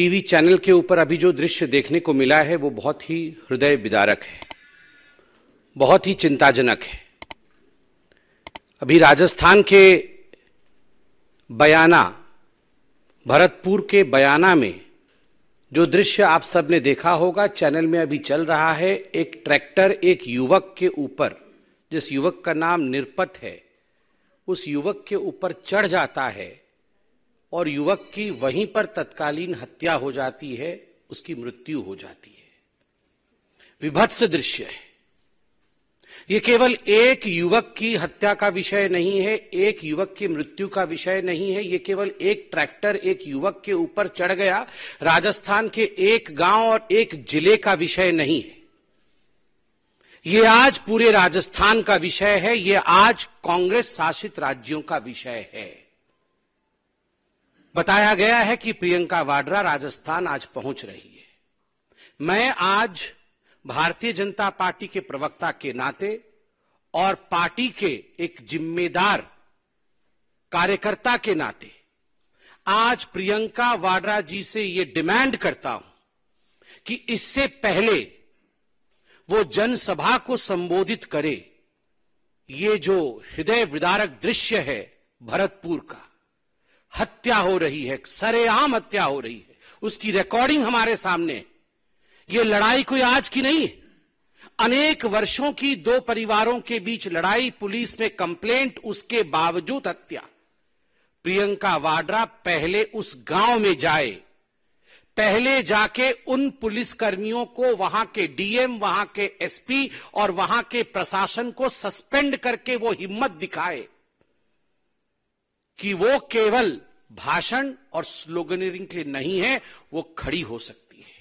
TV channel के ऊपर अभी जो दृश्य देखने को मिला है वो बहुत ही हृदय विदारक है बहुत ही चिंताजनक है अभी राजस्थान के बयाना भरतपुर के बयाना में जो दृश्य आप सबने देखा होगा चैनल में अभी चल रहा है एक ट्रैक्टर एक युवक के ऊपर जिस युवक का नाम निरपत है उस युवक के ऊपर चढ़ जाता है और युवक की वहीं पर तत्कालीन हत्या हो जाती है उसकी मृत्यु हो जाती है विभत्स दृश्य है ये केवल एक युवक की हत्या का विषय नहीं है एक युवक की मृत्यु का विषय नहीं है ये केवल एक ट्रैक्टर एक युवक के ऊपर चढ़ गया राजस्थान के एक गांव और एक जिले का विषय नहीं है ये आज पूरे राजस्थान का विषय है ये आज कांग्रेस शासित राज्यों का विषय है बताया गया है कि प्रियंका वाड्रा राजस्थान आज पहुंच रही है मैं आज भारतीय जनता पार्टी के प्रवक्ता के नाते और पार्टी के एक जिम्मेदार कार्यकर्ता के नाते आज प्रियंका वाड्रा जी से यह डिमांड करता हूं कि इससे पहले वो जनसभा को संबोधित करे ये जो हृदय विदारक दृश्य है भरतपुर का हत्या हो रही है सरेआम हत्या हो रही है उसकी रिकॉर्डिंग हमारे सामने ये लड़ाई कोई आज की नहीं है अनेक वर्षों की दो परिवारों के बीच लड़ाई पुलिस में कंप्लेंट उसके बावजूद हत्या प्रियंका वाड्रा पहले उस गांव में जाए पहले जाके उन पुलिसकर्मियों को वहां के डीएम वहां के एसपी और वहां के प्रशासन को सस्पेंड करके वो हिम्मत दिखाए कि वो केवल भाषण और स्लोगनियरिंग के लिए नहीं है वो खड़ी हो सकती है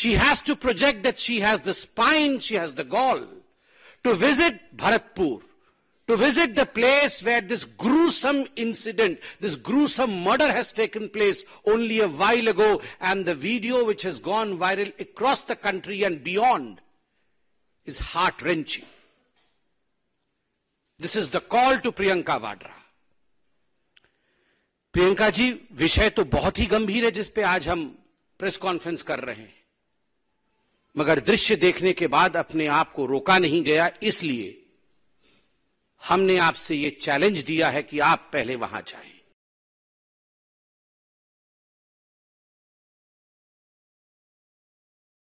she has to project that she has the spine she has the goal to visit Bharatpur to visit the place where this gruesome incident, this gruesome murder has taken place only a while ago, and the video which has gone viral across the country and beyond is heart wrenching. This is the call to Priyanka Vadra Priyanka ji विषय तो बहुत ही गंभीर है जिसपे आज हम press conference कर रहे हैं मगर दृश्य देखने के बाद अपने आप को रोका नहीं गया इसलिए हमने आपसे ये चैलेंज दिया है कि आप पहले वहां जाएं